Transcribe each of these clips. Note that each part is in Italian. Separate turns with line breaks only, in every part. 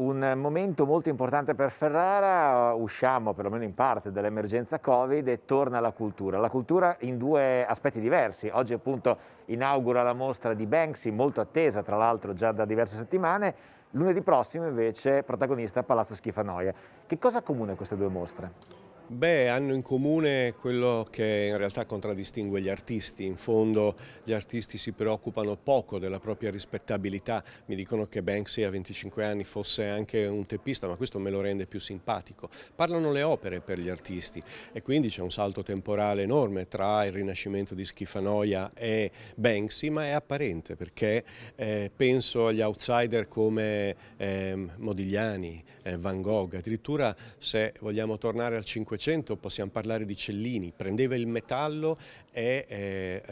un momento molto importante per Ferrara, eh, usciamo perlomeno in parte dall'emergenza Covid e torna la cultura. La cultura in due aspetti diversi. Oggi appunto inaugura la mostra di Banksy, molto attesa tra l'altro già da diverse settimane, lunedì prossimo invece protagonista Palazzo Schifanoia. Che cosa comune queste due mostre? Beh, hanno in
comune quello che in realtà contraddistingue gli artisti. In fondo gli artisti si preoccupano poco della propria rispettabilità. Mi dicono che Banksy a 25 anni fosse anche un teppista, ma questo me lo rende più simpatico. Parlano le opere per gli artisti e quindi c'è un salto temporale enorme tra il rinascimento di Schifanoia e Banksy, ma è apparente perché eh, penso agli outsider come eh, Modigliani, eh, Van Gogh, addirittura se vogliamo tornare al 500 Novecento possiamo parlare di Cellini, prendeva il metallo e, eh,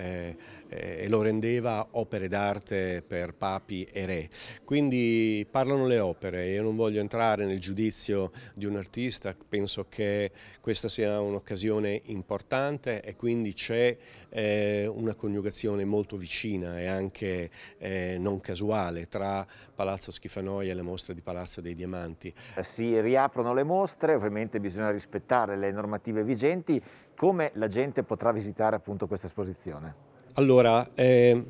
eh, e lo rendeva opere d'arte per papi e re. Quindi parlano le opere, io non voglio entrare nel giudizio di un artista, penso che questa sia un'occasione importante e quindi c'è eh, una coniugazione molto vicina e anche eh, non casuale tra Palazzo Schifanoia e le mostre di Palazzo
dei Diamanti. Eh si riaprono le mostre, ovviamente bisogna rispettare le normative vigenti, come la gente potrà visitare appunto questa esposizione?
Allora, eh,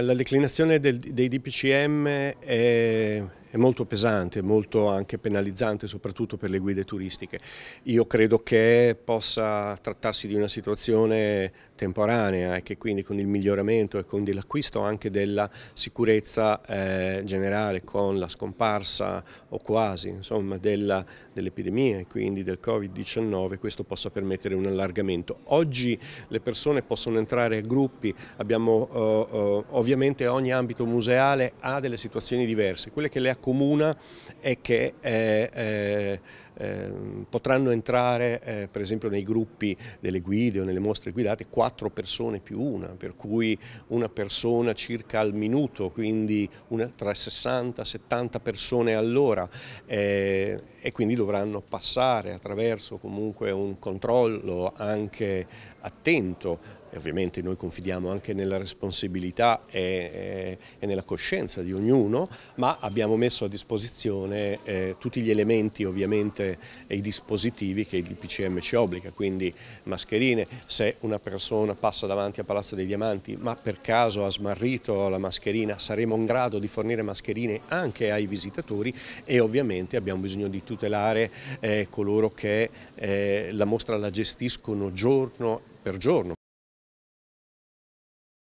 la declinazione del, dei DPCM è, è molto pesante, molto anche penalizzante soprattutto per le guide turistiche. Io credo che possa trattarsi di una situazione temporanea e che quindi con il miglioramento e con l'acquisto anche della sicurezza eh, generale, con la scomparsa o quasi insomma, dell'epidemia dell e quindi del Covid-19, questo possa permettere un allargamento. Oggi le persone possono entrare a gruppi, abbiamo eh, eh ovviamente ogni ambito museale ha delle situazioni diverse, quelle che le accompagnano comuna è che eh, eh, Ehm, potranno entrare eh, per esempio nei gruppi delle guide o nelle mostre guidate quattro persone più una, per cui una persona circa al minuto, quindi una, tra 60 e 70 persone all'ora eh, e quindi dovranno passare attraverso comunque un controllo anche attento e ovviamente noi confidiamo anche nella responsabilità e, eh, e, nella coscienza di ognuno, ma abbiamo messo a disposizione eh, tutti gli elementi ovviamente cose i dispositivi che il DPCM ci obbliga, quindi mascherine, se una persona passa davanti a Palazzo dei Diamanti ma per caso ha smarrito la mascherina saremo in grado di fornire mascherine anche ai visitatori e ovviamente abbiamo bisogno di tutelare eh, coloro che eh, la mostra la gestiscono giorno per giorno